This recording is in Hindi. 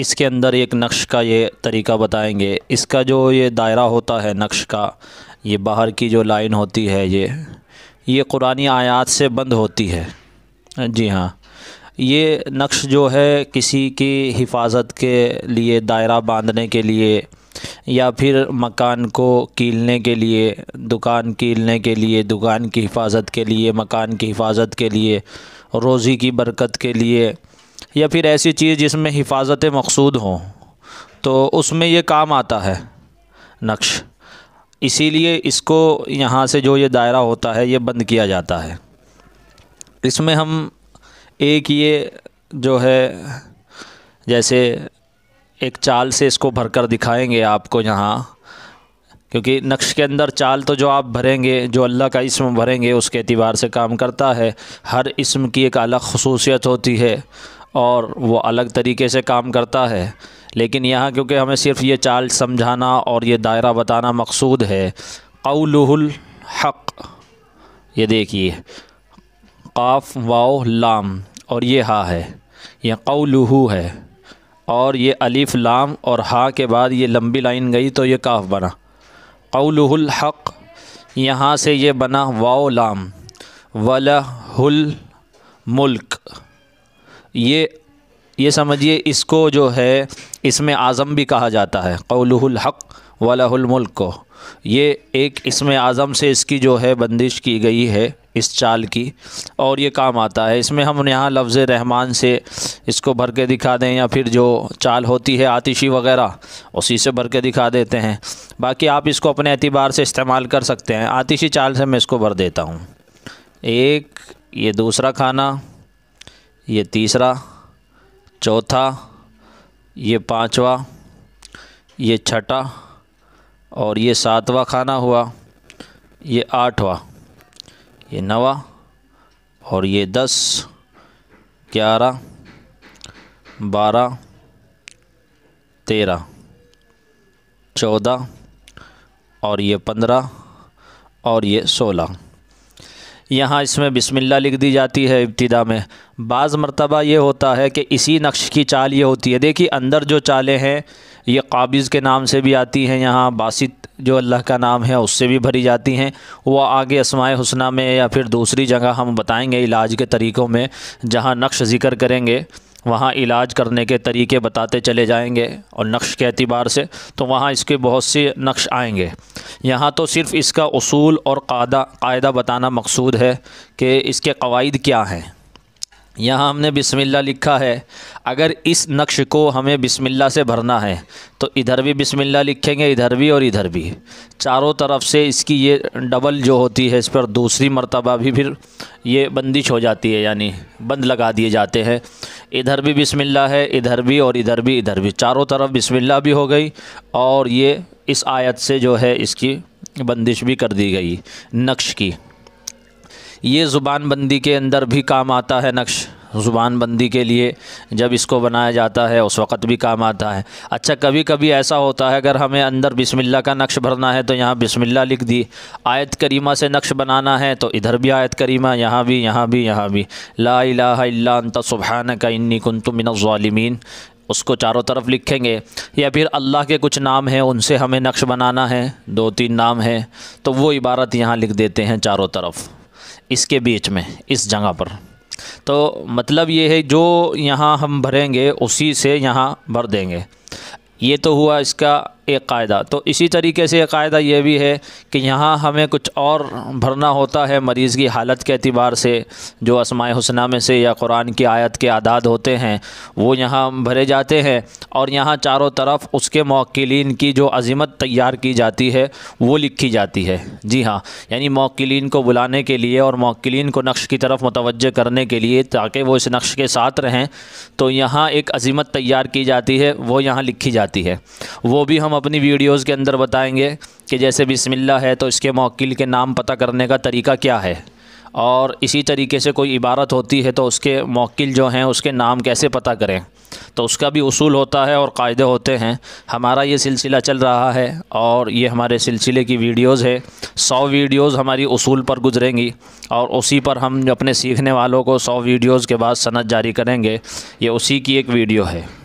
इसके अंदर एक नक्श का ये तरीका बताएंगे इसका जो ये दायरा होता है नक्श का ये बाहर की जो लाइन होती है ये ये कुरानी आयात से बंद होती है जी हाँ ये नक्श जो है किसी की हिफाजत के लिए दायरा बांधने के लिए या फिर मकान को कीलने के लिए दुकान कीलने के लिए दुकान की हिफाजत के लिए मकान की हिफाजत के लिए रोज़ी की बरकत के लिए या फिर ऐसी चीज़ जिसमें हिफाजत मकसूद हो तो उसमें ये काम आता है नक्श इसीलिए इसको यहाँ से जो ये दायरा होता है ये बंद किया जाता है इसमें हम एक ये जो है जैसे एक चाल से इसको भरकर दिखाएंगे दिखाएँगे आपको यहाँ क्योंकि नक्श के अंदर चाल तो जो आप भरेंगे जो अल्लाह का इसम भरेंगे उसके अतबार से काम करता है हर इसम की एक अलग खसूसियत होती है और वो अलग तरीके से काम करता है लेकिन यहाँ क्योंकि हमें सिर्फ ये चाल समझाना और ये दायरा बताना मकसूद है कौलहुल हक ये देखिए काफ वाओ लाम और ये हा है यह कौलहू है और ये अलिफ़ लाम और हा के बाद ये लंबी लाइन गई तो ये काफ बना कौलहुल हक यहाँ से ये बना वाओ लाम वलहुल मुल्क ये ये समझिए इसको जो है इसमें आज़म भी कहा जाता है कौलहक वलामुल्क को ये एक इसमें आज़म से इसकी जो है बंदिश की गई है इस चाल की और ये काम आता है इसमें हम यहाँ लफ्ज़ रहमान से इसको भर के दिखा दें या फिर जो चाल होती है आतिशी वगैरह उसी से भर के दिखा देते हैं बाकी आप इसको अपने अतिबार से इस्तेमाल कर सकते हैं आतिशी चाल से मैं इसको भर देता हूँ एक ये दूसरा खाना ये तीसरा चौथा ये पांचवा ये छठा और ये सातवां खाना हुआ ये आठवां ये नवा और ये दस ग्यारह बारह तेरह चौदह और ये पंद्रह और ये सोलह यहाँ इसमें बिस्मिल्लाह लिख दी जाती है इब्तदा में बाज़ मरतबा ये होता है कि इसी नक्श की चाल ये होती है देखिए अंदर जो चालें हैं ये काबिज़ के नाम से भी आती हैं यहाँ बासित जो अल्लाह का नाम है उससे भी भरी जाती हैं वह आगे असमाय हसना में या फिर दूसरी जगह हम बताएंगे इलाज के तरीक़ों में जहाँ नक्श ज़िक्र करेंगे वहाँ इलाज करने के तरीके बताते चले जाएंगे और नक्श के अतबार से तो वहाँ इसके बहुत से नक्श आएंगे यहाँ तो सिर्फ़ इसका असूल और कायदा बताना मकसूद है कि इसके कवायद क्या हैं यहाँ हमने बिस्मिल्लाह लिखा है अगर इस नक्श को हमें बिस्मिल्लाह से भरना है तो इधर भी बिस्मिल्लाह लिखेंगे इधर भी और इधर भी चारों तरफ से इसकी ये डबल जो होती है इस पर दूसरी मरतबा भी फिर ये बंदिश हो जाती है यानी बंद लगा दिए जाते हैं इधर भी बिस्मिल्लाह है इधर भी और इधर भी इधर भी चारों तरफ बिस्मिल्लाह भी हो गई और ये इस आयत से जो है इसकी बंदिश भी कर दी गई नक्श की ये ज़ुबान बंदी के अंदर भी काम आता है नक्श ज़ुबान बंदी के लिए जब इसको बनाया जाता है उस वक़्त भी काम आता है अच्छा कभी कभी ऐसा होता है अगर हमें अंदर बिसमिल्ला का नक्श भरना है तो यहाँ बिसमिल्ला लिख दी आयत करीमा से नक्श बनाना है तो इधर भी आयत करीमा यहाँ भी यहाँ भी यहाँ भी ला इला अंत सुबहान का इन्नी कुन उसको चारों तरफ लिखेंगे या फिर अल्लाह के कुछ नाम हैं उनसे हमें नक्श बनाना है दो तीन नाम हैं तो वो इबारत यहाँ लिख देते हैं चारों तरफ इसके बीच में इस जगह पर तो मतलब ये है जो यहाँ हम भरेंगे उसी से यहाँ भर देंगे ये तो हुआ इसका एक कायदा तो इसी तरीके से एक कायदा यह भी है कि यहाँ हमें कुछ और भरना होता है मरीज़ की हालत के अतबार से जो असमाय हसन में से या कुरान की आयत के आदाद होते हैं वो यहाँ भरे जाते हैं और यहाँ चारों तरफ उसके मौकिलीन की जो अजीमत तैयार की जाती है वो लिखी जाती है जी हाँ यानी मौकिलीन को बुलाने के लिए और मौकिलीन को नक्श की तरफ मुतवज़ करने के लिए ताकि वो इस नक्श के साथ रहें तो यहाँ एक अजीमत तैयार की जाती है वो यहाँ लिखी जाती है वो भी हम अपनी वीडियोज़ के अंदर बताएंगे कि जैसे बिसमिल्ला है तो इसके मौकिल के नाम पता करने का तरीका क्या है और इसी तरीके से कोई इबारत होती है तो उसके मौकिल जो हैं उसके नाम कैसे पता करें तो उसका भी उसूल होता है और कायदे होते हैं हमारा ये सिलसिला चल रहा है और ये हमारे सिलसिले की वीडियोज़ है सौ वीडियोज़ हमारी उसूल पर गुजरेंगी और उसी पर हम अपने सीखने वालों को सौ वीडियोज़ के बाद सनत जारी करेंगे ये उसी की एक वीडियो है